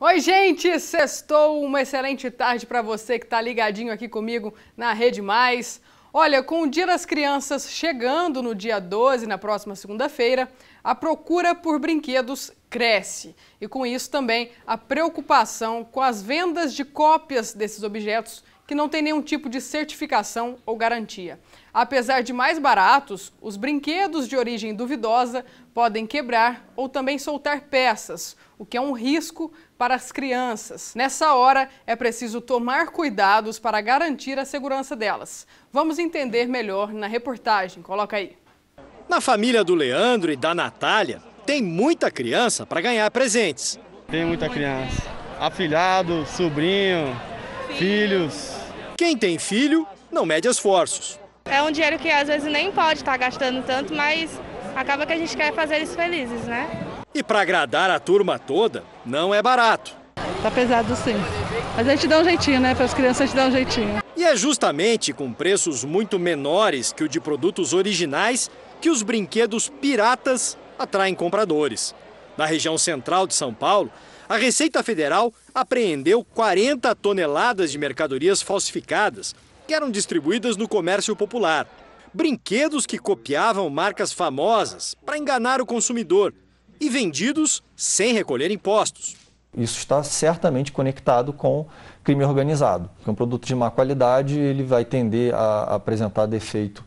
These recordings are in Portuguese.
Oi, gente! Sextou, uma excelente tarde para você que está ligadinho aqui comigo na Rede Mais. Olha, com o Dia das Crianças chegando no dia 12, na próxima segunda-feira, a procura por brinquedos cresce. E com isso também a preocupação com as vendas de cópias desses objetos que não tem nenhum tipo de certificação ou garantia. Apesar de mais baratos, os brinquedos de origem duvidosa podem quebrar ou também soltar peças, o que é um risco para as crianças. Nessa hora, é preciso tomar cuidados para garantir a segurança delas. Vamos entender melhor na reportagem. Coloca aí. Na família do Leandro e da Natália, tem muita criança para ganhar presentes. Tem muita criança. Afilhado, sobrinho, filhos. Quem tem filho não mede esforços. É um dinheiro que às vezes nem pode estar tá gastando tanto, mas acaba que a gente quer fazer eles felizes, né? E para agradar a turma toda, não é barato. Tá pesado sim. Mas a gente dá um jeitinho, né? Para as crianças a gente dá um jeitinho. E é justamente com preços muito menores que o de produtos originais que os brinquedos piratas atraem compradores. Na região central de São Paulo, a Receita Federal apreendeu 40 toneladas de mercadorias falsificadas que eram distribuídas no comércio popular. Brinquedos que copiavam marcas famosas para enganar o consumidor e vendidos sem recolher impostos. Isso está certamente conectado com crime organizado. Um produto de má qualidade ele vai tender a apresentar defeito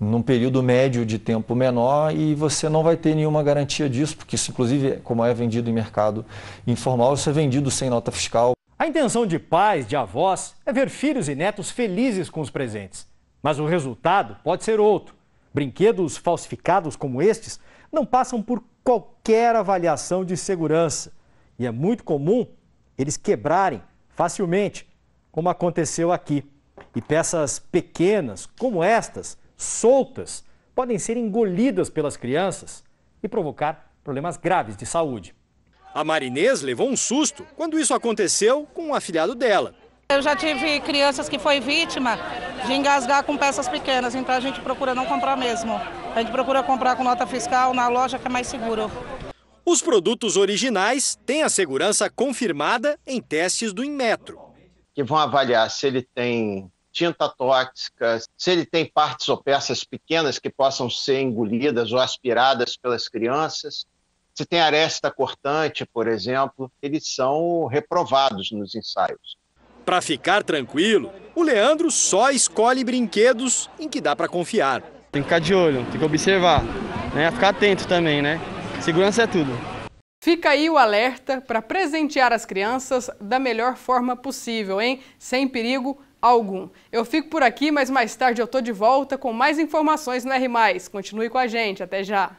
num período médio de tempo menor e você não vai ter nenhuma garantia disso, porque isso, inclusive, como é vendido em mercado informal, isso é vendido sem nota fiscal. A intenção de pais, de avós, é ver filhos e netos felizes com os presentes. Mas o resultado pode ser outro. Brinquedos falsificados como estes não passam por qualquer avaliação de segurança. E é muito comum eles quebrarem facilmente, como aconteceu aqui. E peças pequenas, como estas, soltas podem ser engolidas pelas crianças e provocar problemas graves de saúde. A Marinês levou um susto quando isso aconteceu com um afilhado dela. Eu já tive crianças que foi vítima de engasgar com peças pequenas, então a gente procura não comprar mesmo. A gente procura comprar com nota fiscal na loja que é mais seguro. Os produtos originais têm a segurança confirmada em testes do Inmetro. Que vão avaliar se ele tem tinta tóxica, se ele tem partes ou peças pequenas que possam ser engolidas ou aspiradas pelas crianças, se tem aresta cortante, por exemplo, eles são reprovados nos ensaios. Para ficar tranquilo, o Leandro só escolhe brinquedos em que dá para confiar. Tem que ficar de olho, tem que observar, né? Ficar atento também, né? Segurança é tudo. Fica aí o alerta para presentear as crianças da melhor forma possível, hein? Sem perigo algum. Eu fico por aqui, mas mais tarde eu tô de volta com mais informações no R+. Continue com a gente. Até já!